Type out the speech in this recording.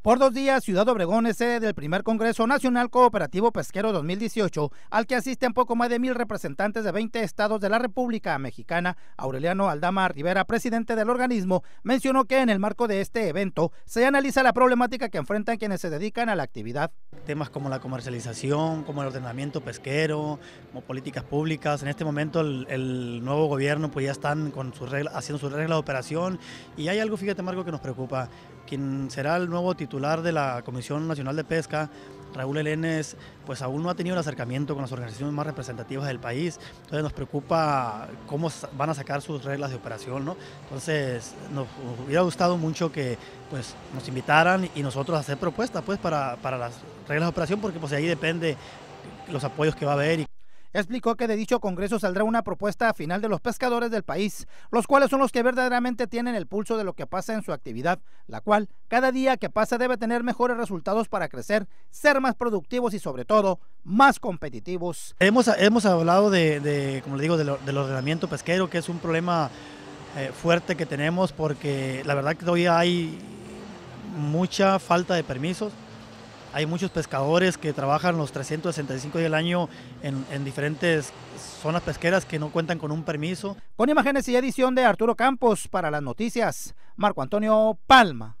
Por dos días, Ciudad Obregón es sede del primer Congreso Nacional Cooperativo Pesquero 2018, al que asisten poco más de mil representantes de 20 estados de la República Mexicana. Aureliano Aldama Rivera, presidente del organismo, mencionó que en el marco de este evento se analiza la problemática que enfrentan quienes se dedican a la actividad. Temas como la comercialización, como el ordenamiento pesquero, como políticas públicas. En este momento el, nuevo gobierno pues ya están con su regla, haciendo su regla de operación y hay algo, fíjate Marco, que nos preocupa. ¿Quién será el nuevo titular titular de la Comisión Nacional de Pesca, Raúl Elenes, pues aún no ha tenido el acercamiento con las organizaciones más representativas del país, entonces nos preocupa cómo van a sacar sus reglas de operación, ¿no? Entonces nos hubiera gustado mucho que pues, nos invitaran y nosotros hacer propuestas pues, para, para las reglas de operación, porque pues ahí depende los apoyos que va a haber. Y explicó que de dicho Congreso saldrá una propuesta final de los pescadores del país, los cuales son los que verdaderamente tienen el pulso de lo que pasa en su actividad, la cual cada día que pasa debe tener mejores resultados para crecer, ser más productivos y sobre todo más competitivos. Hemos, hemos hablado de, como le digo, del ordenamiento pesquero, que es un problema eh, fuerte que tenemos porque la verdad que todavía hay mucha falta de permisos hay muchos pescadores que trabajan los 365 días del año en, en diferentes zonas pesqueras que no cuentan con un permiso. Con imágenes y edición de Arturo Campos para las noticias, Marco Antonio Palma.